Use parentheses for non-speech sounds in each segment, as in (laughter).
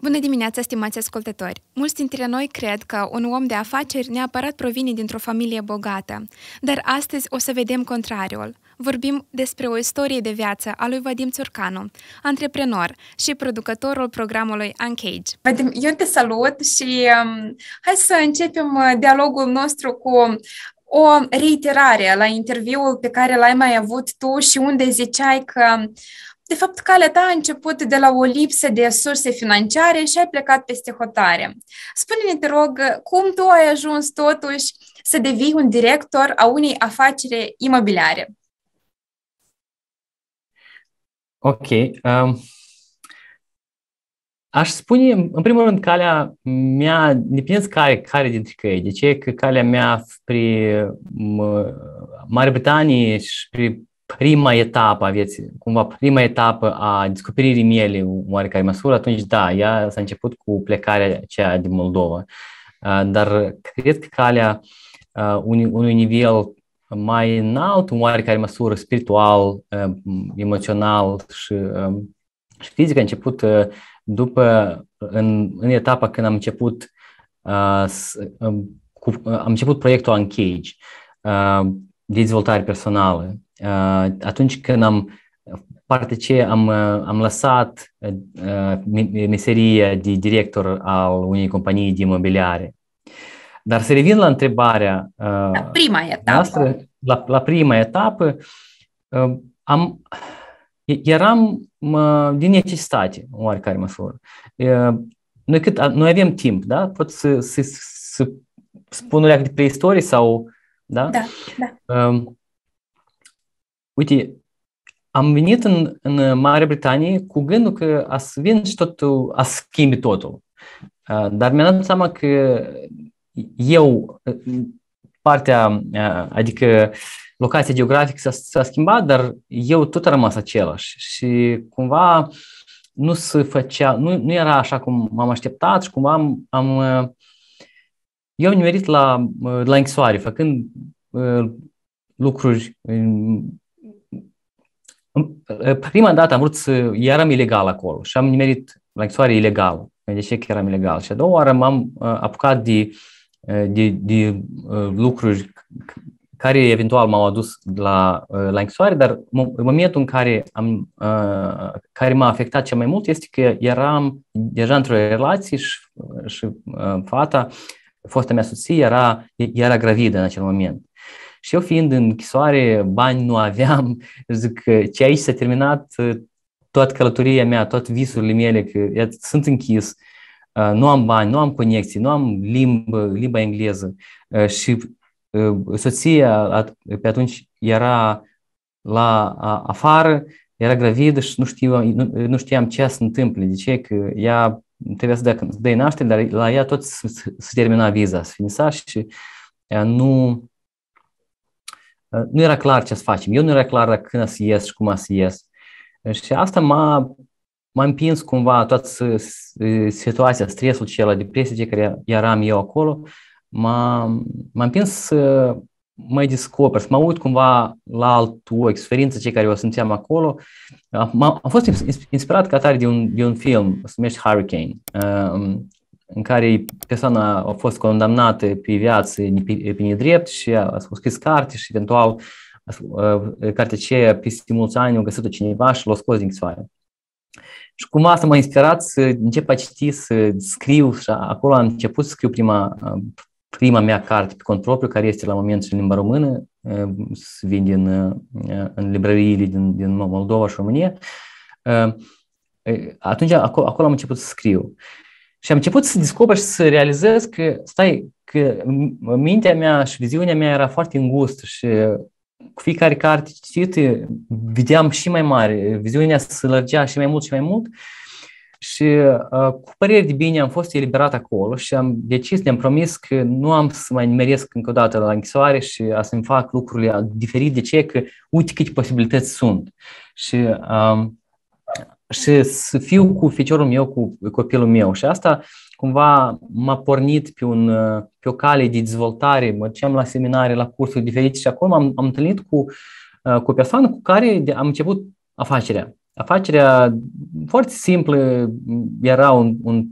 Bună dimineața, stimați ascultători! Mulți dintre noi cred că un om de afaceri neapărat provine dintr-o familie bogată, dar astăzi o să vedem contrariul. Vorbim despre o istorie de viață a lui Vadim Țurcanu, antreprenor și producătorul programului Uncage. Vadim, eu te salut și um, hai să începem uh, dialogul nostru cu o reiterare la interviul pe care l-ai mai avut tu și unde ziceai că de fapt, calea ta a început de la o lipsă de surse financiare și ai plecat peste hotare. Spune-ne, te rog, cum tu ai ajuns totuși să devii un director a unei afaceri imobiliare? Ok. Um, Aș spune, în primul rând, calea mea, depinde care, care dintre căi. De ce că calea mea spre Marea Britanie și spre prima etapă a vieții, cumva prima etapă a descoperirii miele în oarecare măsură, atunci da, ea s-a început cu plecarea aceea din Moldova. Dar cred că calea unui nivel mai înalt, în oarecare măsură, spiritual, emoțional și, și fizic a început după, în, în etapa când am început, uh, um, cu, uh, am început proiectul Uncage, uh, de dezvoltare personală, uh, atunci când am parte ce am, uh, am lăsat uh, uh meseria de director al unei companii de imobiliare. Dar să revin la întrebarea uh, la prima etapă. Noastră, la, la prima etapă, uh, am, eram din necesitate, în oarecare măsură. Noi, cât, noi avem timp, da? Pot să, să, să spun o leacă de preistorie sau... Da? Da, da. uite, am venit în, în Marea Britanie cu gândul că a să vin și totul, a schimbi totul. dar mi-am dat seama că eu, partea, adică locația geografică s-a, s-a schimbat, dar eu tot a rămas același și cumva nu se făcea, nu, nu era așa cum m-am așteptat și cumva am, am eu am nimerit la, la închisoare, făcând uh, lucruri uh, prima dată am vrut să eram ilegal acolo și am nimerit la închisoare ilegal. deși că eram ilegal. Și a doua oară m-am uh, apucat de, de, de lucruri care eventual m-au adus la, uh, la închisoare, dar momentul în care, am, uh, care m-a afectat cel mai mult este că eram deja într-o relație și, uh, și fata, fosta mea soție, era, era gravidă în acel moment. Și eu fiind în închisoare, bani nu aveam, (laughs) zic că ce aici s-a terminat toată călătoria mea, toate visurile mele, că sunt închis, nu am bani, nu am conexii, nu am limbă, limba engleză și soția pe atunci era la afară, era gravidă și nu știam, nu, nu știam ce se întâmplă, de ce, că ea trebuia să dea, dea naștere, dar la ea tot se termina viza, se finisa și nu, ă, nu era clar ce să facem. Eu nu era clar dacă când să ies și cum să ies. Și asta m-a, m-a împins cumva toată situația, stresul acela, depresie care eram eu acolo, m-a, m-a împins să uh, mă descoper, să mă uit cumva la altul, o experiență cei care o simțeam acolo. Uh, am, am fost inspirat ca tare de un, de un film, se numește Hurricane, um, în care persoana a fost condamnată pe viață pe, pe nedrept și a, a scris carte și eventual uh, cartea aceea peste mulți ani o găsit cineva și l-a scos din închisoare. Și cum asta m-a inspirat să încep a citi, să scriu și acolo am început să scriu prima, prima mea carte pe cont propriu, care este la moment în limba română, uh, se vinde în, uh, în librăriile din, din Moldova și România. Uh, atunci, acolo, acolo am început să scriu. Și am început să descoper și să realizez că, stai, că mintea mea și viziunea mea era foarte îngustă și cu fiecare carte citită vedeam și mai mare, viziunea se lărgea și mai mult și mai mult. Uh, și uh, cu păreri de bine am fost eliberat acolo și am decis, ne-am promis că nu am să mai meresc încă o dată la închisoare și a să-mi fac lucrurile diferit de ce, că uite câte posibilități sunt. Și, uh, și să fiu cu feciorul meu, cu copilul meu. Și asta cumva m-a pornit pe, un, pe o cale de dezvoltare. Mă duceam la seminare, la cursuri diferite și acum am, am întâlnit cu, uh, cu o persoană cu care am început afacerea afacerea foarte simplă, era un, un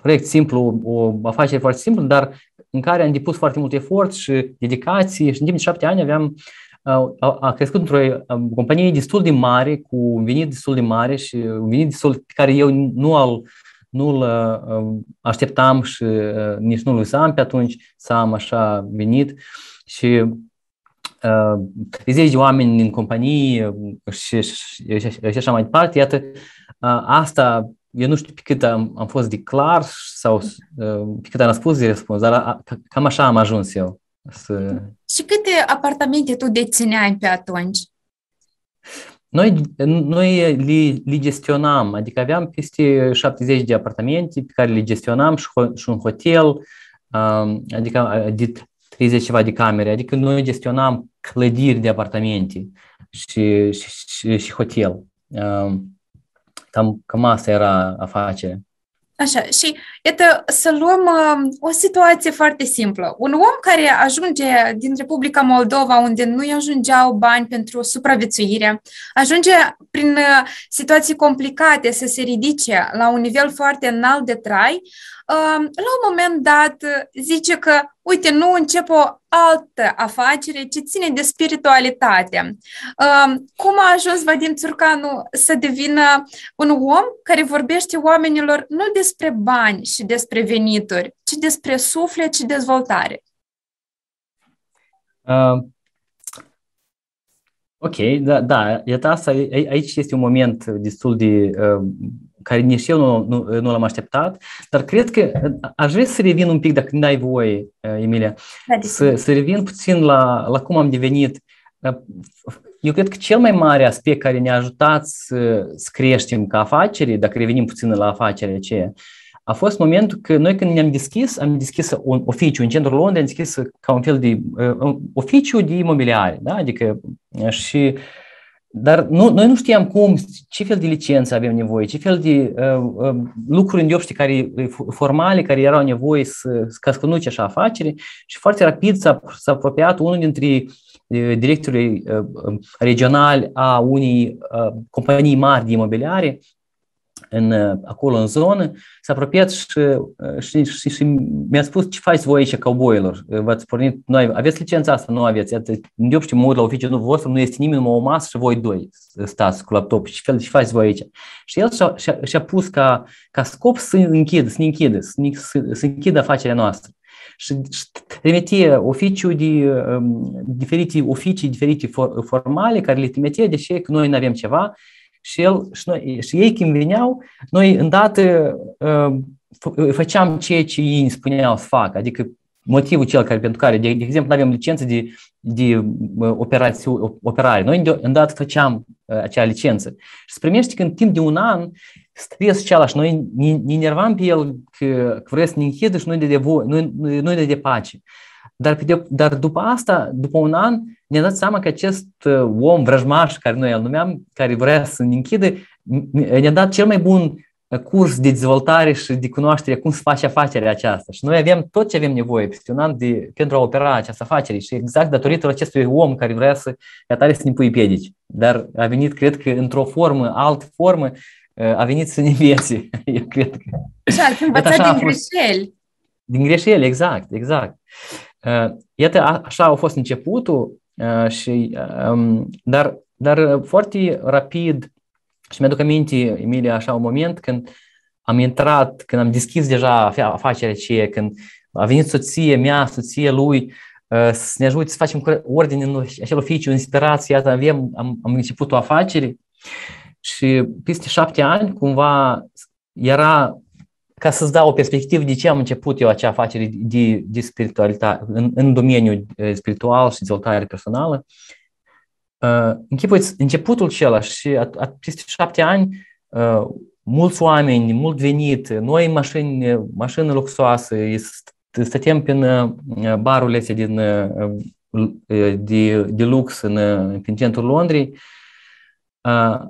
proiect simplu, o afacere foarte simplă, dar în care am depus foarte mult efort și dedicație și în timp de șapte ani aveam a, a crescut într-o companie destul de mare, cu un venit destul de mare și un venit destul pe care eu nu al nu-l așteptam și nici nu-l am pe atunci să am așa venit și zeci de oameni în companii și, și, și așa mai departe, iată, asta, eu nu știu pe cât am, am fost de clar sau pe cât am spus de răspuns, dar cam așa am ajuns eu. Să... Și câte apartamente tu dețineai pe atunci? Noi, noi le, le gestionam, adică aveam peste 70 de apartamente pe care le gestionam și, ho- și un hotel, adică de 30 ceva de camere. Adică noi gestionam clădiri de apartamente și, și, și, și hotel. Cam, cam asta era afacerea. Așa, și iată să luăm uh, o situație foarte simplă. Un om care ajunge din Republica Moldova, unde nu-i ajungeau bani pentru supraviețuire, ajunge prin uh, situații complicate să se ridice la un nivel foarte înalt de trai, la un moment dat zice că, uite, nu încep o altă afacere ce ține de spiritualitate. Cum a ajuns Vadim Țurcanu să devină un om care vorbește oamenilor nu despre bani și despre venituri, ci despre suflet și dezvoltare? Uh, ok, da, da, iată asta, aici este un moment destul de uh, care nici eu nu, nu, nu l-am așteptat, dar cred că aș vrea să revin un pic, dacă n-ai voie, eh, Emilia, da, să, să revin puțin la, la cum am devenit. Eh, eu cred că cel mai mare aspect care ne-a ajutat să, să creștem ca afacere, dacă revenim puțin la afacerea aceea, a fost momentul că noi când ne-am deschis, am deschis un oficiu în centrul Londrei, am deschis ca un fel de uh, oficiu de imobiliare, da? adică și uh, dar nu, noi nu știam cum, ce fel de licențe avem nevoie, ce fel de uh, uh lucruri diopște care, formale care erau nevoie să, ca să așa afacere și foarte rapid s-a, s-a apropiat unul dintre uh, directorii uh, um, regionali a unei uh, companii mari de imobiliare în, uh, acolo în zonă, s-a apropiat și, uh, și, și, și mi-a spus ce faci voi aici, cowboyilor? Uh, v-ați pornit, noi, aveți licența asta? Nu aveți. Eu știu, mă uit la oficiul nu vostru, nu este nimeni, mă o masă și voi doi stați cu laptop. ce fel, ce faci voi aici? Și el și-a, și-a, și-a pus ca, ca scop să închidă, să ne închidă, să, ne, să, să închidă afacerea noastră și trimite oficiul de um, diferite oficii, diferite for, formale care le trimite, deși noi nu avem ceva și, el, și, noi, și ei când veneau, noi îndată ă, făceam ceea ce ei îmi spuneau să fac, adică motivul cel care, pentru care, de, de exemplu, avem licență de, de ă, operație, operare. Noi îndată făceam ă, acea licență. Și se primește că în timp de un an stres cealaltă noi ne, ne nervam pe el că, că vrea să ne închidă și noi de, de, noi, noi de, de pace. Dar, pe de, dar după asta, după un an, ne a dat seama că acest uh, om vrăjmaș, care noi îl numeam, care vrea să ne închide, ne-a dat cel mai bun uh, curs de dezvoltare și de cunoaștere cum se face afacerea aceasta. Și noi avem tot ce avem nevoie peste un an de, pentru a opera această afacere și exact datorită acestui om care vrea să, ca tare să ne pui piedici. Dar a venit, cred că, într-o formă, alt formă, uh, a venit să ne vieți, (laughs) eu cred că. Și (laughs) învățat din greșeli. Din greșeli, exact, exact. Eh, iată, așa a fost începutul, eh, și, eh, um, dar, dar foarte rapid, și mi-aduc aminte, Emilia, așa un moment când am intrat, când am deschis deja afacerea aceea, când a venit soție mea, soție lui, să ne ajute să facem ordine în acel oficiu, inspirație, iată, avem, am, am început o afacere și peste șapte ani, cumva, era ca să-ți dau o perspectivă de ce am început eu acea afacere de, de spiritualitate, în, în domeniul uh, spiritual și dezvoltare personală, uh, închipuiți începutul acela și a, a, peste șapte ani, uh, mulți oameni, mult venit, noi mașini, mașini luxoase, stăteam prin uh, barul astea din, uh, de, de lux în, prin centrul Londrei, uh,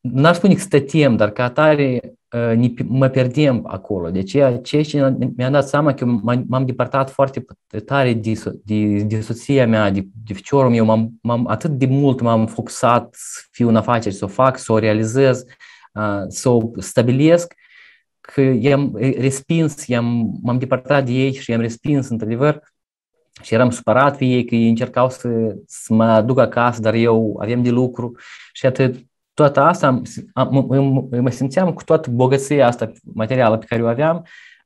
n-ar spune că stătem, dar ca atare Ă, ne, mă pierdem acolo. Deci ce ce mi-am dat seama că m-am depărtat foarte tare de, de, de soția mea, de, de feciorul meu, m-am, m-am, atât de mult m-am focusat să fiu în afaceri, să o fac, să o realizez, ă, să o stabilesc, că i-am respins, i-am, m-am depărtat de ei și i-am respins, într-adevăr, și eram supărat pe ei că ei încercau să, să mă aduc acasă, dar eu aveam de lucru și atât toată asta, am, am, mă simțeam cu toată bogăția asta materială pe care o aveam,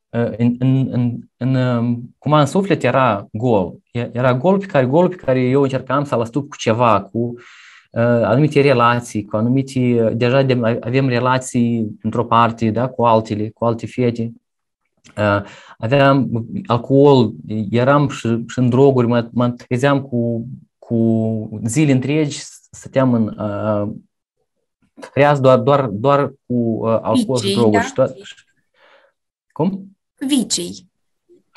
uh, în, în, în, în, um, cum în suflet era gol. Era gol pe care, gol pe care eu încercam să-l astup cu ceva, cu uh, anumite relații, cu anumite, uh, deja de, avem relații într-o parte, da, cu altele, cu alte fete. Uh, aveam alcool, eram și, și în droguri, mă, mă trezeam cu, cu zile întregi, stăteam în, uh, creați doar, doar, doar cu uh, alcool și droguri. Da? Și to- Cum? Vicii.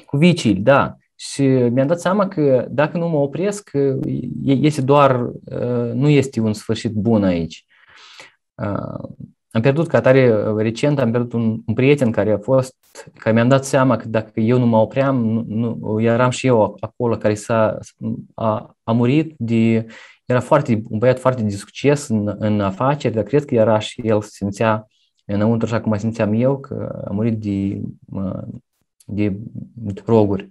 Cu vicii, da. Și mi-am dat seama că dacă nu mă opresc, este doar, uh, nu este un sfârșit bun aici. Uh, am pierdut ca tare uh, recent, am pierdut un, un prieten care a fost, că mi-am dat seama că dacă eu nu mă opream, nu, nu, eram și eu acolo care s-a a, a murit de era foarte, un băiat foarte de succes în, în afaceri, dar cred că era și el simțea înăuntru, așa cum mă simțeam eu, că a murit de, de droguri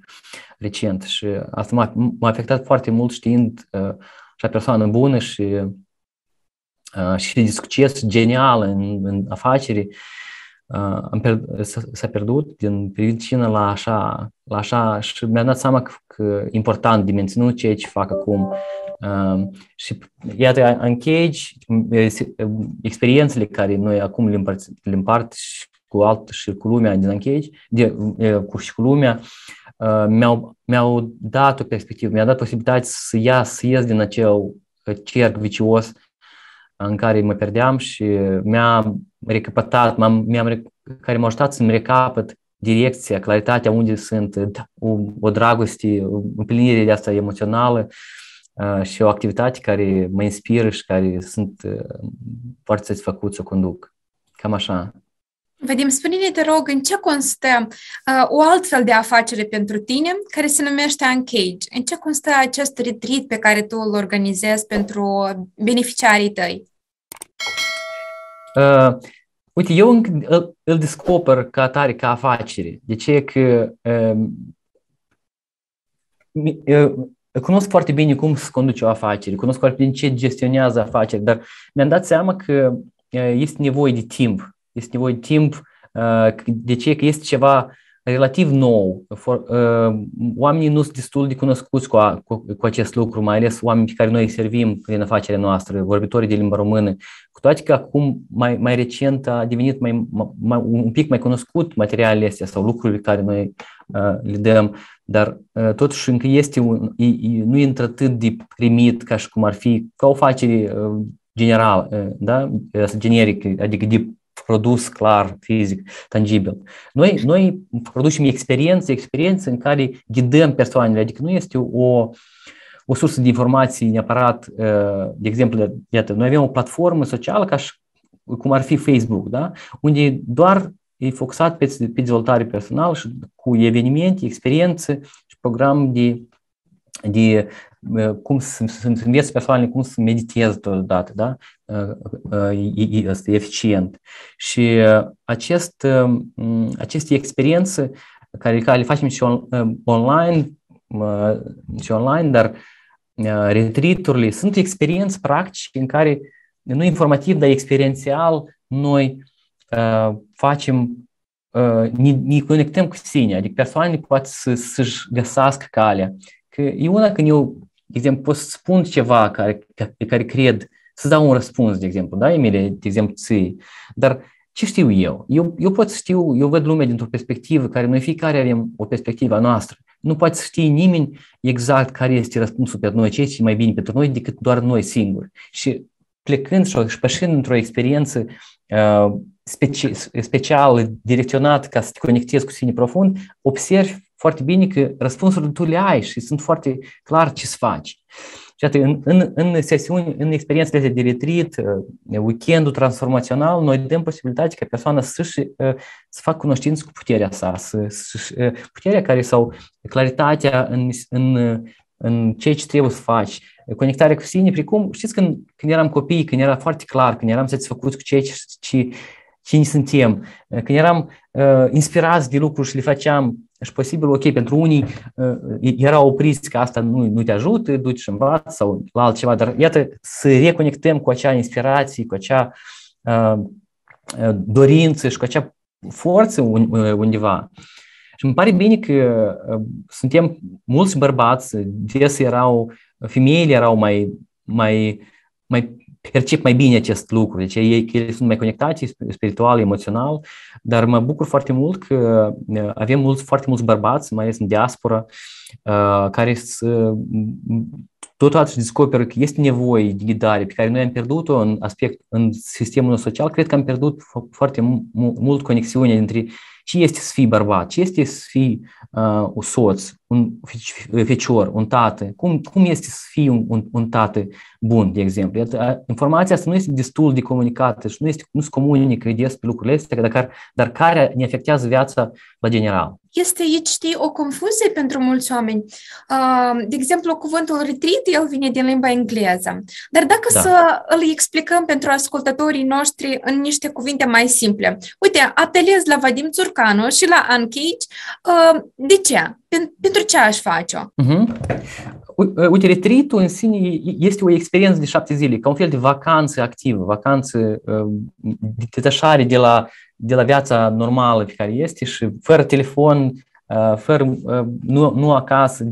recent și asta m-a, m-a afectat foarte mult știind ă, așa persoană bună și ă, și de succes genial în, în afaceri ă, am per- s-a pierdut din privința la așa, la așa și mi-am dat seama că, că important de menținut ceea ce fac acum Um, și iată, închegi um, um, experiențele care noi acum le împart, le împart și cu alt și cu lumea din închegi, de, cu și cu lumea, uh, mi-au, mi-au dat o perspectivă, mi-au dat posibilitatea să ias, să ies din acel cerc vicios în care mă pierdeam și mi am recapătat, m-am, mi-am, care m au ajutat să-mi recapăt direcția, claritatea unde sunt, da, o, o dragoste, împlinire de asta emoțională. Uh, Uh, și o activitate care mă inspiră și care sunt foarte satisfăcut să o conduc. Cam așa. Vedem. spune-ne, te rog, în ce constă uh, o altfel de afacere pentru tine care se numește Uncage? În ce constă acest retreat pe care tu îl organizezi pentru beneficiarii tăi? Uh, uite, eu înc- îl, îl descoper ca atare, ca afacere. De ce că uh, uh cunosc foarte bine cum se conduce o afacere, cunosc foarte bine ce gestionează afaceri, dar mi-am dat seama că este nevoie de timp. Este nevoie de timp. Uh, de ce? Că este ceva relativ nou. For, uh, oamenii nu sunt destul de cunoscuți cu, a, cu, cu acest lucru, mai ales oamenii pe care noi îi servim prin afacerea noastră, vorbitorii de limba română. Cu toate că acum, mai, mai recent, a devenit mai, mai, un pic mai cunoscut materialele astea sau lucrurile care noi uh, le dăm, dar uh, totuși încă este un, e, e, nu e atât de primit ca și cum ar fi ca o afacere uh, general, uh, da? generic, adică de produs clar, fizic, tangibil. Noi, noi producem experiențe, experiențe în care ghidăm persoanele, adică nu este o, o sursă de informații neapărat, ă, de exemplu, iată, noi avem o platformă socială ca și cum ar fi Facebook, da? unde doar e focusat pe, pe dezvoltare personală și cu evenimente, experiențe și program de, de Э, cum să, să înveți persoanele cum să mediteze totodată, da? este э, э, eficient. Și acest, aceste experiențe care, care le facem și on, ă, online, și online, dar ă, retriturile sunt experiențe practice în care nu informativ, dar experiențial noi ă, facem ne, ne conectăm cu sine, adică persoanele poate să, să-și găsească calea. Că e una când eu de exemplu, pot să spun ceva care, pe care cred, să dau un răspuns, de exemplu, da, Emile, de exemplu, ții, dar ce știu eu? eu? Eu pot să știu, eu văd lumea dintr-o perspectivă care noi fiecare avem o perspectivă a noastră. Nu poate să știe nimeni exact care este răspunsul pentru noi, ce este mai bine pentru noi decât doar noi singuri. Și plecând și pășind într-o experiență uh, speci- special direcționată ca să te conectezi cu sine profund, observi foarte bine că răspunsurile tu le ai și sunt foarte clar ce să faci. Și atât, în, în, în sesiuni, în experiențele de retreat, uh, weekendul transformațional, noi dăm posibilitatea ca persoana să-și, uh, să facă cunoștință cu puterea sa, să, să uh, puterea care sau claritatea în, în, în ceea ce trebuie să faci, conectarea cu sine, precum, știți, când, când eram copii, când era foarte clar, când eram satisfăcuți cu ceea ce, ce cine suntem, eh, când eram uh, inspirați de lucruri și le făceam și posibil, ok, pentru unii uh, eh, era opriți că asta nu, nu te ajută, duci și învață sau la altceva, dar iată să reconectăm cu acea inspirație, cu acea uh, dorință și cu acea forță undeva. Și îmi pare bine că suntem mulți bărbați, des erau, femeile erau mai, mai, mai percep mai bine acest lucru. Deci ei, ei sunt mai conectați spiritual, emoțional, dar mă bucur foarte mult că avem mulți, foarte mulți bărbați, mai ales în diaspora, uh, care uh, totodată descoperă că este nevoie de ghidare pe care noi am pierdut-o în aspect, în sistemul social. Cred că am pierdut foarte mult conexiunea dintre ce este să fii bărbat, Ce este să fii uh, un soț, un fecior, un tată. Cum, cum este să fii un, un, un tată bun, de exemplu? Iată, informația asta nu este destul de comunicată și nu, este, nu se comunică despre lucrurile astea, dar dar care ne afectează viața la general este aici, știi, o confuzie pentru mulți oameni. Ah, de exemplu, cuvântul retreat, el vine din limba engleză. Dar dacă da. să îl explicăm pentru ascultătorii noștri în niște cuvinte mai simple. Uite, apelez la Vadim Țurcanu și la Anchici. Ah, de ce? Pentru ce aș face-o? Uh-huh. Uite, retreat-ul în sine este o experiență de șapte zile, ca un fel de vacanță activă, vacanță uh, detașare de la de la viața normală pe care este și fără telefon, uh, fără, uh, nu, nu acasă,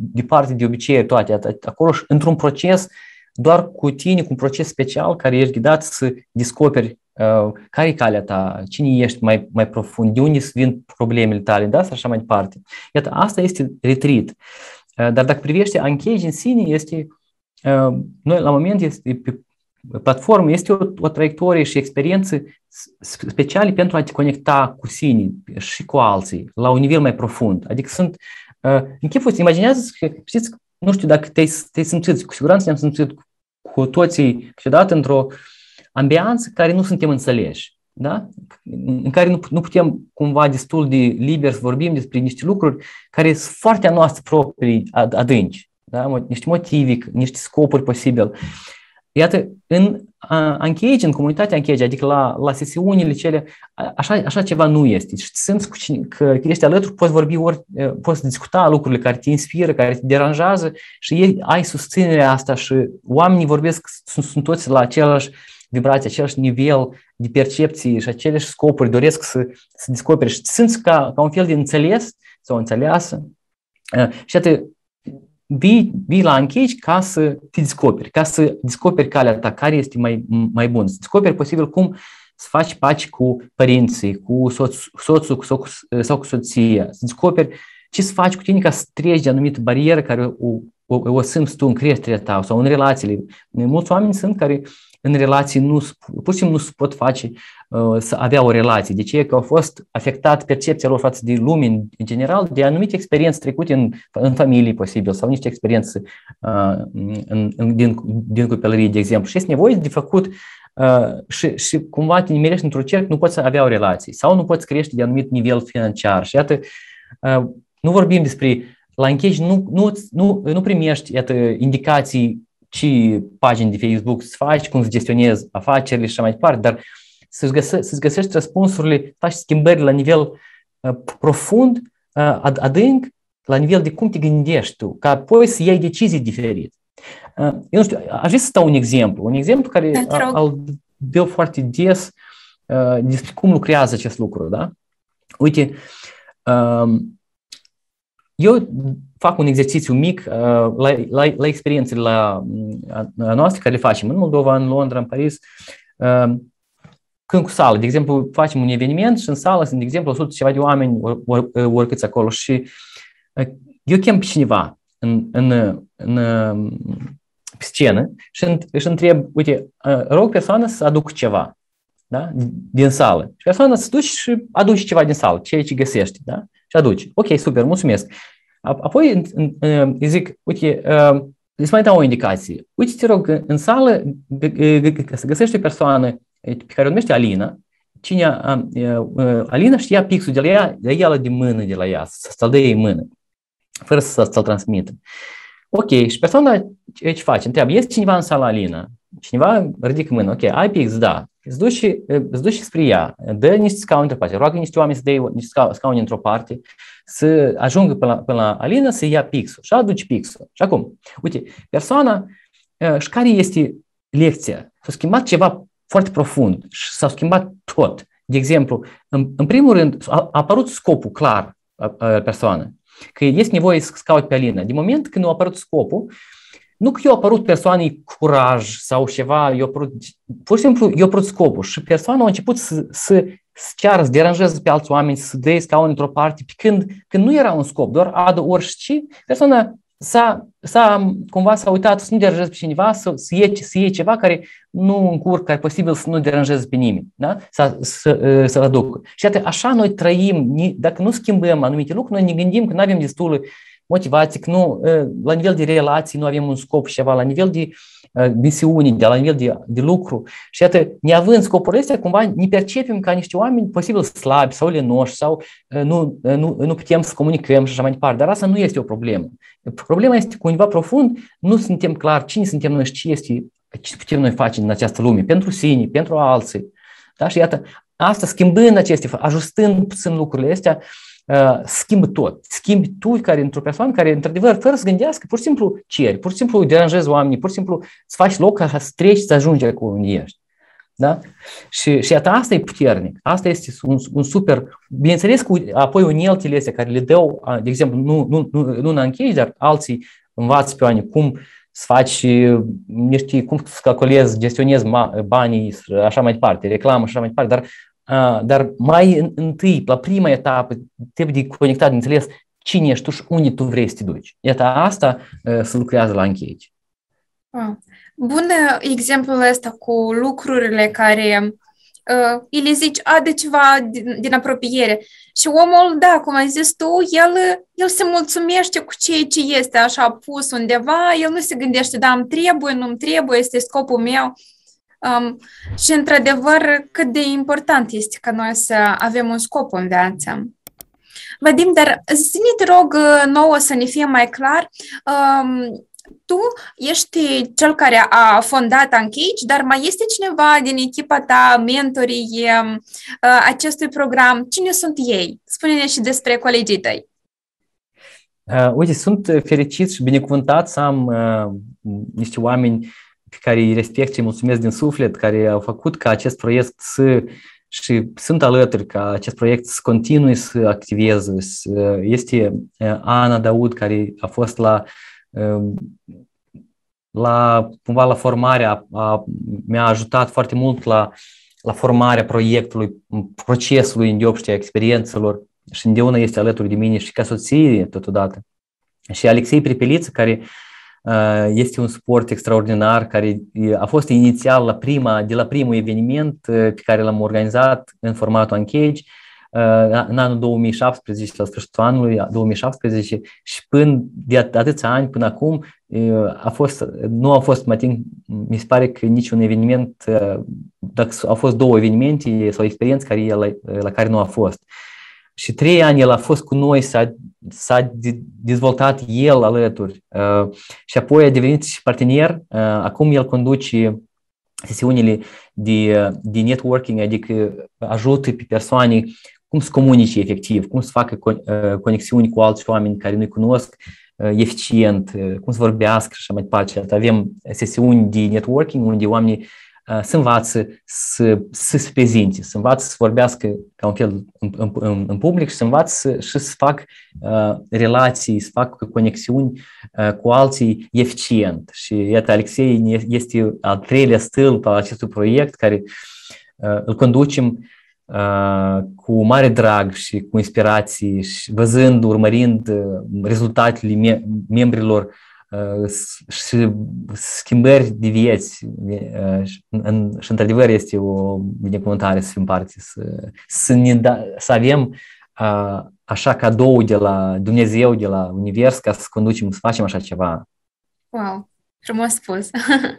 departe de obicei toate, acolo și într-un proces doar cu tine, cu un proces special care ești ghidat să descoperi uh, care e calea ta, cine ești mai, mai profund, de unde vin problemele tale, da, așa mai departe. Iată, asta este retreat. Uh, dar dacă privește anchei în sine, este, uh, noi la moment este pe platformă este o, o traiectorie și experiențe speciale pentru a te conecta cu sine și cu alții la un nivel mai profund. Adică sunt, uh, chipul imaginează că, știți, nu știu dacă te-ai, te simțit, cu siguranță ne-am simțit cu toții câteodată într-o ambianță care nu suntem înțeleși. Da? în care nu, nu putem cumva destul de liber să vorbim despre niște lucruri care sunt foarte a noastră proprii adânci, da? niște motive, niște scopuri posibil. Iată, în anchage, în comunitatea anchage, adică la, la sesiunile cele, așa, așa ceva nu este. Și simți că ești alături, poți vorbi, ori, poți discuta lucrurile care te inspiră, care te deranjează și ei, ai susținerea asta și oamenii vorbesc, sunt, sunt toți la același vibrație, același nivel de percepții și aceleași scopuri, doresc să, să descopere. și simți ca, ca un fel de înțeles sau înțeleasă. Și atât, vii, vii la închegi ca să te descoperi, ca să descoperi calea ta, care este mai, mai bună, să descoperi posibil cum să faci pace cu părinții, cu soț, soțul cu, sau, cu, sau cu soția, să descoperi ce să faci cu tine ca să treci de anumită barieră care o, o, o simți tu în creșterea ta sau în relațiile. Mulți oameni sunt care uh, în relații nu, pur și simplu nu se pot face uh, să avea o relație. Deci e că au fost afectat percepția lor față de lume în general, de anumite experiențe trecute în, în familie posibil sau niște experiențe uh, în, în, din, din copilărie, de exemplu. Și este nevoie de făcut uh, și, și cumva te nimerești într-un cerc, nu poți să avea o relație sau nu poți crește de anumit nivel financiar. Și iată, uh, nu vorbim despre la închei nu, nu, nu, nu primești iată, indicații ce pagini de Facebook să faci, cum să gestionezi afacerile și așa mai departe, dar să-ți, găse- să găsești răspunsurile, faci schimbări la nivel uh, profund, uh, adânc, la nivel de cum te gândești tu, ca apoi să iei decizii diferite. Uh, eu nu știu, aș vrea să stau un exemplu, un exemplu care îl da, dă foarte des uh, despre cum lucrează acest lucru, da? Uite, uh, eu fac un exercițiu mic uh, la, la, la experiențele la, la mm, noastre care le facem în Moldova, în Londra, în Paris, uh, când cu sală. De exemplu, facem un eveniment și în sală sunt, de exemplu, 100 ceva de oameni, or, or, oricâți uh, acolo și uh, eu chem pe cineva în, în, în, uh, pe scenă și, își întreb, uite, rog persoana să aducă ceva da? din sală. Și persoana să duci și aduci ceva din sală, ceea ce găsești. Da? Și aduci. Ok, super, mulțumesc. Apoi îi zic, uite, um, îți mai dau o indicație. Uite, te rog, în sală să găsești o persoană pe care o numește Alina, cine Alina știa pixul de la ea, de ea de mână de la ea, să-l dea ei mână, fără să-l transmită. Ok, și persoana ce face? Întreabă, este cineva în sala Alina? Cineva ridică mână, ok, ai pix, da. Îți duci, îți duci spre ea, dă niște scaune într-o parte, roagă niște oameni să dea niște scaune într-o parte, să ajungă până la, până la Alina să ia pixul și aduci pixul. Și acum, uite, persoana uh, și care este lecția? S-a schimbat ceva foarte profund și s-a schimbat tot. De exemplu, în, în primul rând a apărut scopul clar al persoanei, că este nevoie să caut pe Alina. Din moment când nu a apărut scopul, nu că i-a apărut persoanei curaj sau ceva, i-a apărut, pur și simplu i-a apărut scopul și persoana a început să, să chiar îți deranjează pe alți oameni, să dai scaun într-o parte, pe când, când nu era un scop, doar adă orice, persoana s-a, s-a, cumva s-a uitat să nu deranjeze pe cineva, să, să, iei, să iei ceva care nu încurcă, care posibil să nu deranjeze pe nimeni, da? să, să, ă, să aducă. Și atâta. așa noi trăim, dacă nu schimbăm anumite lucruri, noi ne gândim că nu avem destule motivație, că nu, la nivel de relații nu avem un scop și ceva, la nivel de misiuni, de la nivel de, de lucru. Și iată, neavând scopul acesta cumva ne percepem ca niște oameni posibil slabi sau lenoși sau nu, nu, nu putem să comunicăm și așa mai departe. Dar asta nu este o problemă. Problema este cu undeva profund nu suntem clar cine suntem noi și ce, este, ce putem noi face în această lume, pentru sine, pentru alții. Da? Și iată, asta schimbând aceste, ajustând puțin lucrurile astea, Uh, schimbă tot. Schimbi tu care într-o persoană care, într-adevăr, fără să gândească, pur și simplu ceri, pur și simplu deranjezi oamenii, pur și simplu îți faci loc ca să treci să ajungi acolo unde ești. Da? Și, și iată, asta e puternic. Asta este un, un super... Bineînțeles că apoi uneltele astea care le dau, de exemplu, nu, nu, nu, nu închegi, dar alții învață pe oameni cum să faci niște, cum să calculezi, gestionezi banii, așa mai departe, reclamă și așa mai departe, dar dar mai întâi, la prima etapă, trebuie de conectat, de înțeles, cine ești tu și unde tu vrei să te duci. Iată, asta ă, se lucrează la încheiere. Bun ă, exemplul ăsta cu lucrurile care uh, îi le zici, a, de ceva din, din apropiere. Și omul, da, cum ai zis tu, el, el se mulțumește cu ceea ce este așa pus undeva, el nu se gândește, da, îmi trebuie, nu-mi trebuie, este scopul meu. Uh, Um, și, într-adevăr, cât de important este ca noi să avem un scop în viață. Vadim, dar zi te rog, nouă să ne fie mai clar. Um, tu ești cel care a fondat Ancage, dar mai este cineva din echipa ta, mentorii acestui program? Cine sunt ei? Spune-ne și despre colegii tăi. Uite, sunt fericit și binecuvântat să am uh, niște oameni pe care îi respect și îi mulțumesc din suflet, care au făcut ca acest proiect să și sunt alături ca acest proiect să continue să activeze. Este uh, Ana Daud care a fost la um, la, cumva la formarea, a, mi-a ajutat foarte mult la, la formarea proiectului, procesului în a experiențelor și întotdeauna este alături de mine și ca soție totodată. Și Alexei Pripeliță, care uh, Eh, este un sport extraordinar care a fost inițial la prima, de la primul eveniment eh, pe care l-am organizat în formatul Engage eh, în anul 2017, la sfârșitul anului 2017 și până de atâția ani până acum a fost, nu a fost, mă ating, mi se pare că niciun eveniment, dacă au fost două evenimente sau experiențe care, la, la care nu a fost. Și trei ani el a fost cu noi, s-a, s-a dezvoltat el alături uh, și apoi a devenit și partener. Uh, acum el conduce sesiunile de, de networking, adică ajută pe persoane cum să comunice efectiv, cum să facă uh, conexiuni cu alți oameni care nu-i cunosc uh, eficient, uh, cum să vorbească și așa mai departe. Avem sesiuni de networking unde oamenii să învață să, să se prezinte, să învață să vorbească ca un fel în, în, în public și să învață să, și să fac uh, relații, să fac conexiuni uh, cu alții eficient. Și iată, Alexei este al treilea stâlp al acestui proiect care uh, îl conducem uh, cu mare drag și cu inspirații și văzând, urmărind uh, rezultatele me- membrilor uh, schimbări de vieți și într-adevăr este o binecuvântare să fim parte, să, să, ne da, să avem așa cadou de la Dumnezeu, de la Univers, ca să conducem, să facem așa ceva. Wow! Frumos spus.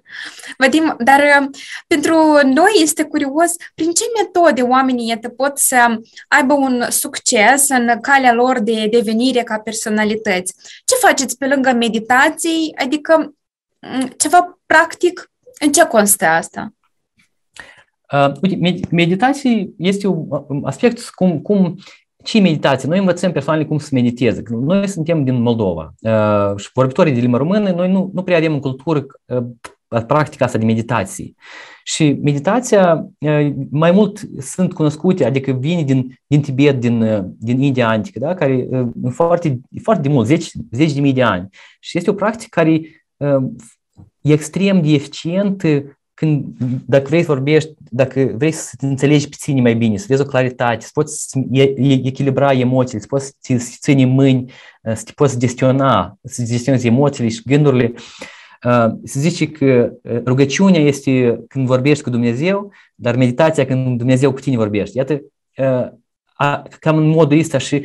(laughs) Vadim, dar um, pentru noi este curios prin ce metode oamenii iată, pot să aibă un succes în calea lor de devenire ca personalități. Ce faceți pe lângă meditații? Adică ceva practic, în ce constă asta? Uh, uite, meditații este un aspect cum, cum ce meditație? Noi învățăm persoanele cum să mediteze. Noi suntem din Moldova uh, și vorbitorii de limba română, noi nu, nu prea avem în cultură uh, practica asta de meditații. Și meditația uh, mai mult sunt cunoscute, adică vine din, din Tibet, din, uh, din India antică, da? care uh, foarte, foarte de mult, zeci, zeci de mii de ani. Și este o practică care uh, e extrem de eficientă uh, când, dacă vrei să vorbești, dacă vrei să te înțelegi pe mai bine, să vezi o claritate, să poți echilibra emoțiile, să poți să ține mâini, uh, să te poți gestiona, să gestionezi emoțiile și gândurile, uh, se zice că uh, rugăciunea este când vorbești cu Dumnezeu, dar meditația când Dumnezeu cu tine vorbește. Iată, cam în modul ăsta și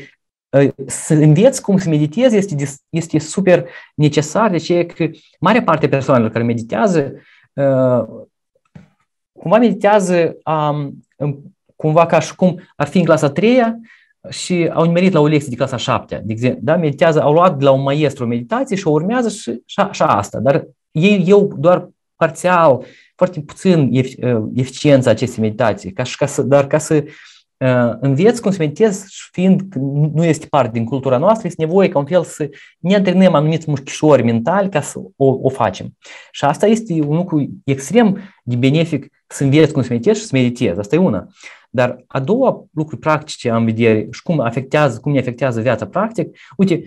să înveți cum să meditezi este, este super necesar, de ce că marea parte a persoanelor care meditează uh, Uh, cumva meditează a, um, cumva ca și cum ar fi în clasa 3 și au nimerit la o lecție de clasa 7, de exemplu, da? meditează, au luat de la un maestru meditație și o urmează și, așa și asta, dar ei, eu doar parțial, foarte puțin uh, eficiența acestei meditații, ca și ca să, dar ca să uh, Э, înveți cum să meditezi și fiind că nu este parte din cultura noastră, este nevoie ca un fel să ne antrenăm anumiți mușchișori mentali ca să o, o facem. Și asta este un lucru extrem de benefic să înveți cum să meditezi și să meditezi. Asta e una. Dar a doua lucruri practice am vedere și cum afectează, cum ne afectează viața practic. Uite,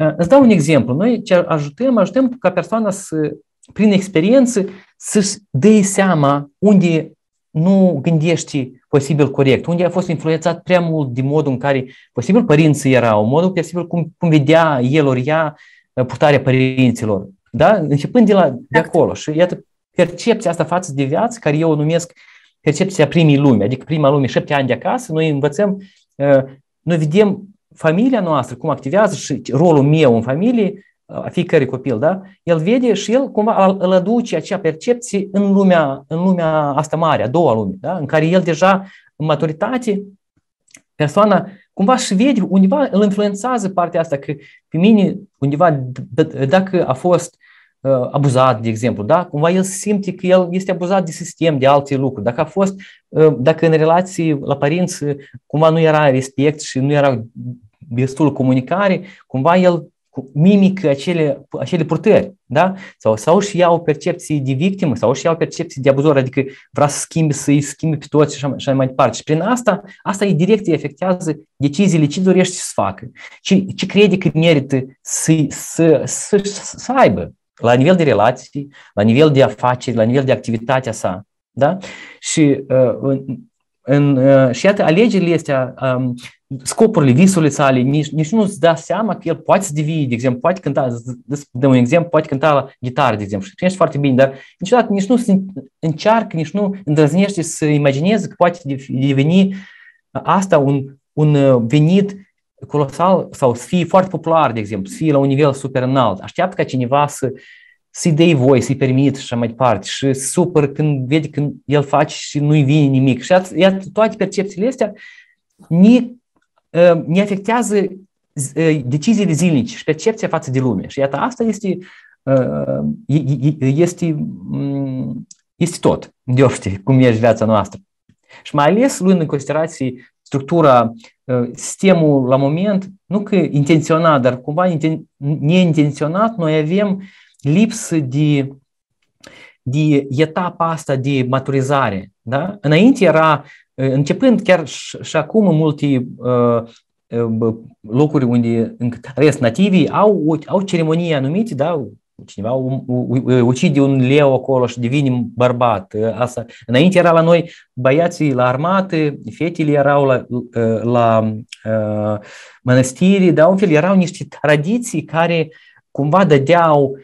ă, îți dau un exemplu. Noi ce ajutăm, ajutăm ca persoana să, prin experiență, să-și dea seama unde nu gândești posibil corect, unde a fost influențat prea mult din modul în care posibil părinții erau, modul posibil cum, cum vedea el ori ea uh, purtarea părinților. Da? Începând de, la, de exact. acolo. Și iată, percepția asta față de viață, care eu o numesc percepția primii lumi, adică prima lume, șapte ani de acasă, noi învățăm, uh, noi vedem familia noastră, cum activează și rolul meu în familie, a fiecărui copil, da? El vede și el cumva îl aduce acea percepție în lumea, în lumea asta mare, a doua lume, da? În care el deja, în maturitate, persoana cumva și vede, undeva îl influențează partea asta, că pe mine, undeva, dacă a fost uh, abuzat, de exemplu, da? cumva el simte că el este abuzat de sistem, de alte lucruri. Dacă a fost, uh, dacă în relații la părinți cumva nu era respect și nu era destul comunicare, cumva el cu mimică acele, acele purtări, da? Sau, sau și iau percepții de victimă, sau și iau percepții de abuzor, adică vrea să schimbe, să-i schimbe pe toți și așa mai departe. Și prin asta, asta e direct, îi afectează deciziile ce dorești să facă, ce, ce crede că merită să, să, să, să, să aibă la nivel de relații, la nivel de afaceri, la nivel de activitatea sa, da? Și uh, în, în, uh, și iată, alegerile este. Uh, um, scopurile, visurile, sale, nici, nici nu îți da seama că el poate să devii, de exemplu, poate cânta, de un exemplu, poate cânta la gitară, de exemplu, și ești foarte bine, dar niciodată nici nu se încearcă, nici nu îndrăznește să imagineze că poate deveni asta un, un uh, venit colosal sau să fie foarte popular, de exemplu, să fie la un nivel super înalt. Așteaptă ca cineva să să-i dai voie, să-i permit și așa mai departe și super când vede când el face și nu-i vine nimic. Și iată, toate percepțiile astea nici Ă, ne afectează ă, deciziile zilnice și percepția față de lume. Și iată, asta este, ă, este, este tot, de obște, cum merge viața noastră. Și mai ales luând în considerație structura, sistemul la moment, nu că intenționat, dar cumva neintenționat, noi avem lipsă de, de etapa asta de maturizare. Da? Înainte era începând chiar și acum în multe uh, uh, locuri unde în nativii au, au ceremonii anumite, da? cineva ucide un leu acolo și devine bărbat. Ă, asta. Înainte era la noi băiații la armată, fetele erau la, ă, la, la ă, mănăstiri, dar un fel erau niște tradiții care cumva dădeau,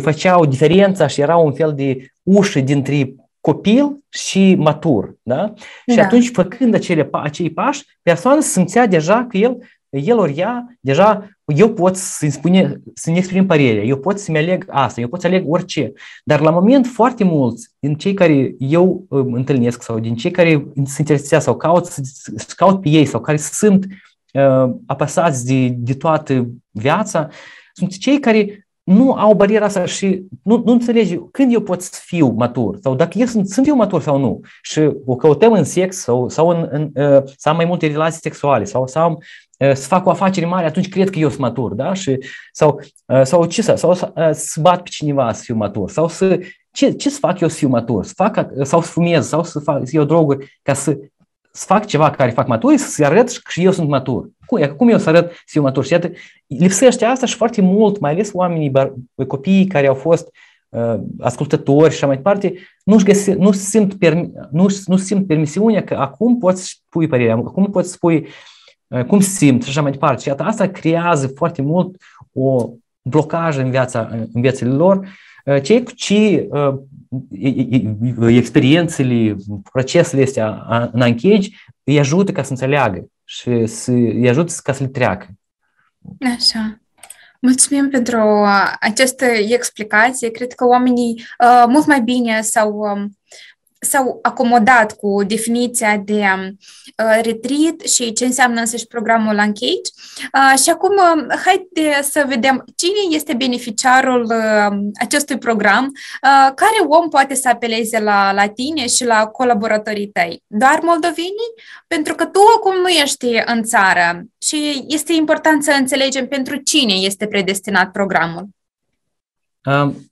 făceau diferența și erau un fel de ușă dintre copil și matur. Da? Și da. atunci, făcând acele, acei pași, persoana simțea deja că el, el ori ea, deja eu pot să-mi, spune, să exprim părerea, eu pot să-mi aleg asta, eu pot să aleg orice. Dar la moment foarte mulți din cei care eu um, întâlnesc sau din cei care se interesează sau caut, caut pe ei sau care sunt uh, apăsați de, de toată viața, sunt cei care nu au bariera asta și nu, nu înțelegi când eu pot să fiu matur sau dacă eu sunt, sunt eu matur sau nu. Și o căutăm în sex sau, sau în, în, ă, să am mai multe relații sexuale sau să am ă, să fac o afacere mare, atunci cred că eu sunt matur, da? Și, sau, ă, sau ce să, sau să, să bat pe cineva să fiu matur, sau să, ce, ce să fac eu să fiu matur, să fac, sau să fumez, sau să, fac, să iau droguri, ca să, să fac ceva care fac matur, să-i arăt că eu sunt matur. Cum, cum eu să arăt matur? Și iată, lipsește asta și foarte mult, mai ales oamenii, copiii care au fost uh, ascultători și așa mai departe, nu-și nu, simt permi, nu, nu simt permisiunea că acum poți spui părerea, acum poți spui uh, cum simt și așa mai departe. Și iată, asta creează foarte mult o blocaj în, viața, în viețile lor, uh, cei cu ce uh, experiențele, procesele astea în închegi, îi ajută ca să înțeleagă și să îi ajut ca să le treacă. Așa. Mulțumim pentru aceste explicații. Cred că oamenii uh, mult mai bine sau um, s-au acomodat cu definiția de um, uh, retreat și ce înseamnă însăși programul Uncage. Uh, și acum, uh, um, haide să vedem cine este beneficiarul uh, acestui program, uh, care om poate să apeleze la, la tine și la colaboratorii tăi. Doar moldovenii? Pentru că tu acum nu ești în țară și este important să înțelegem pentru cine este predestinat programul. Um.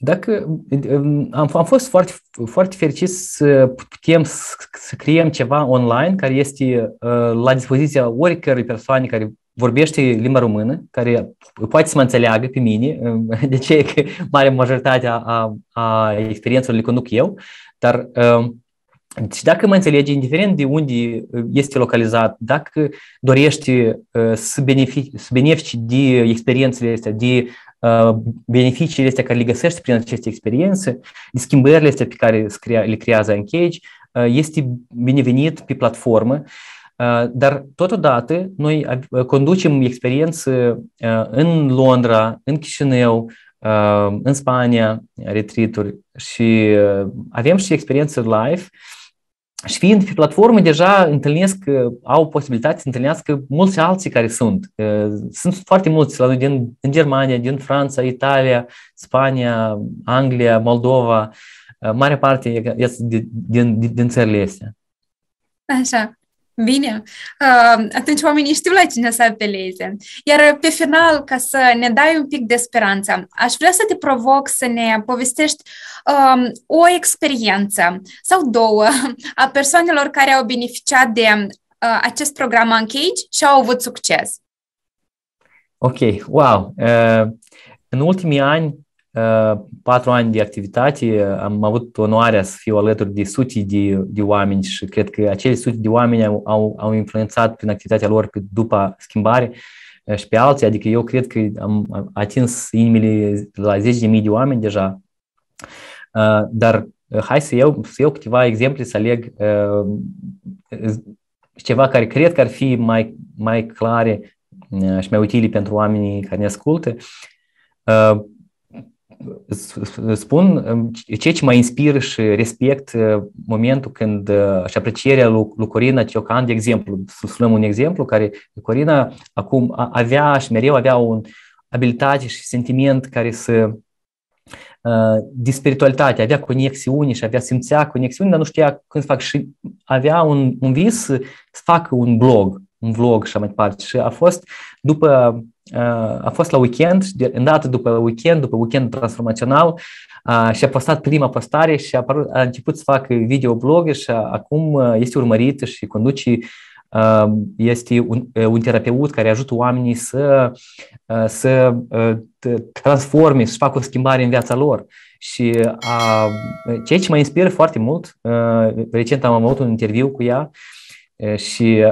Dacă um, am, am fost foarte, foarte fericit să putem să creăm ceva online care este uh, la dispoziția oricărei persoane care vorbește limba română, care poate să mă înțeleagă pe mine, um, (laughs) de ce că mare majoritatea a, a experiențelor le conduc eu, dar um, și dacă mă înțelege, indiferent de unde este localizat, dacă dorești uh, să benefici, să benefici de experiențele astea, de beneficiile astea care le găsești prin aceste experiențe, schimbările astea pe care le creează Engage, este binevenit pe platformă, dar totodată noi conducem experiențe în Londra, în Chișinău, în Spania, retreat și avem și experiențe live și fiind pe platformă, deja întâlnesc, uh, au posibilitatea să întâlnească mulți alții care sunt. Uh, sunt foarte mulți la noi din, din Germania, din Franța, Italia, Spania, Anglia, Moldova, uh, mare parte din, din, din țările astea. Așa. Bine, uh, atunci oamenii știu la cine să apeleze. Iar pe final, ca să ne dai un pic de speranță, aș vrea să te provoc să ne povestești um, o experiență sau două a persoanelor care au beneficiat de uh, acest program Uncage și au avut succes. Ok, wow! Uh, în ultimii ani patru ani de activitate am avut onoarea să fiu alături de sute de, de oameni și cred că acele sute de oameni au, au, au influențat prin activitatea lor pe după schimbare eh, și pe alții, adică eu cred că am atins inimile la zeci de mii de oameni deja, eh, dar eh, hai să iau, să iau câteva exemple, să aleg ceva care cred că ar fi mai, mai clare și mai utile pentru oamenii care ne ascultă spun ceea ce mă inspiră și respect momentul când și aprecierea lui, lui Corina Ciocan, de exemplu, să spunem un exemplu, care Corina acum avea și mereu avea un abilitate și sentiment care să de spiritualitate, avea conexiuni și avea simțea conexiuni, dar nu știa când să fac și avea un, un vis să facă un blog, un vlog și mai departe. Și a fost după Uh, a fost la weekend și de, îndată după weekend, după weekend transformațional uh, și a postat prima postare și a, apărut, a început să facă videoblog și a, acum uh, este urmărit și conduce este un, un terapeut care ajută oamenii să, să transforme, să facă o schimbare în viața lor. Și a, ceea ce mă inspiră foarte mult, recent am avut un interviu cu ea, și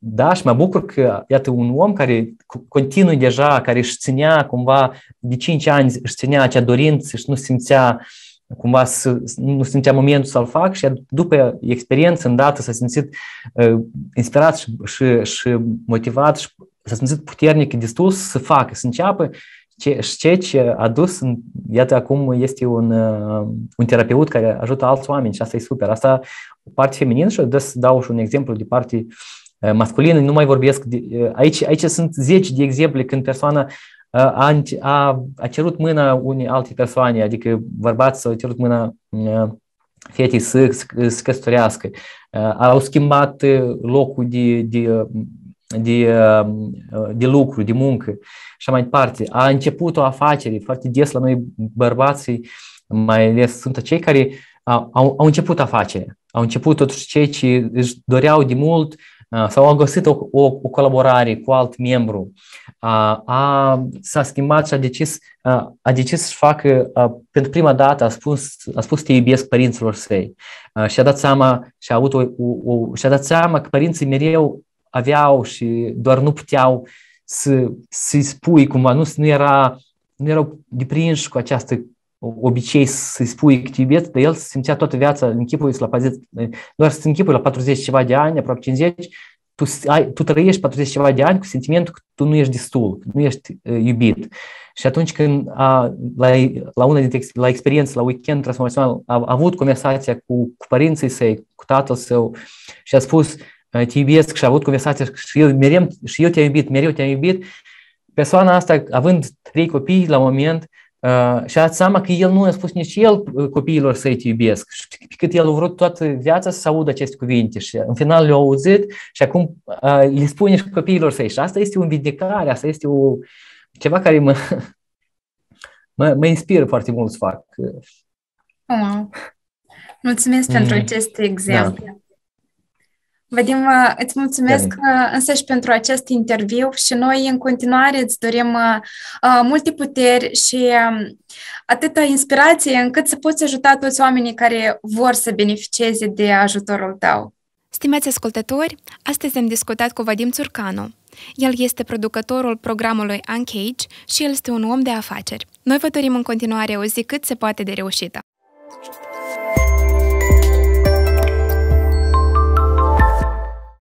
da, și mă bucur că, iată, un om care continuă deja, care își ținea cumva de 5 ani, își ținea acea dorință și nu simțea cumva să, nu simțea momentul să-l fac și după experiență, îndată, s-a simțit uh, inspirat și, și, și motivat și s-a simțit puternic destul să facă, să înceapă ce, ceea ce a dus, iată acum este un, uh, un terapeut care ajută alți oameni și asta e super. Asta parte feminină. și des dau și un exemplu de parte uh, masculină, nu mai vorbesc, de, uh, aici, aici sunt zeci de exemple când persoana a, a, a cerut mâna unei alte persoane, adică bărbați s-au cerut mâna fetei să se căsătorească, au schimbat locul de, de de, um, de lucru, de muncă și mai departe. A început o afacere. Foarte des la noi bărbații, mai ales sunt cei care au, au început afacerea. Au început totuși cei ce își doreau de mult sau au găsit o, o, o colaborare cu alt membru. A, a, s-a schimbat și a decis, a, a decis să facă a, pentru prima dată, a spus, a spus te iubesc părinților săi. A, și-a dat seama, și-a, avut o, o, o, și-a dat seama că părinții mereu aveau și doar nu puteau să, să-i spui cumva, nu, nu, era, nu erau deprinși cu această obicei să-i spui că te iubesc, dar el simțea toată viața, în chipul la 40, doar să închipui la 40 ceva de ani, aproape 50, tu, ai, tu trăiești 40 ceva de ani cu sentimentul că tu nu ești destul, nu ești uh, iubit. Și atunci când a, la, la una dintre la experiențe, la weekend transformațional, a, a avut conversația cu, cu părinții săi, cu tatăl său și a spus, uh, TBS și a avut conversații, și eu, merem, și eu te-am iubit, mereu te-am iubit, persoana asta, având trei copii la moment, Uh, și a seama că el nu a spus nici el uh, copiilor să-i te iubesc. Și cât el a vrut toată viața să audă aceste cuvinte și uh, în final le-a auzit și acum uh, le spune și copiilor i Și asta este un vindecare, asta este o, ceva care mă, (laughs) mă, mă inspiră foarte mult să fac. Wow. Mulțumesc mm. pentru acest da. exemplu. Da. Vadim, uh, îți mulțumesc uh, însăși pentru acest interviu și noi în continuare îți dorim uh, multe puteri și um, atâta inspirație încât să poți ajuta toți oamenii care vor să beneficieze de ajutorul tău. Stimați ascultători, astăzi am discutat cu Vadim Țurcanu. El este producătorul programului Uncage și el este un om de afaceri. Noi vă dorim în continuare o zi cât se poate de reușită.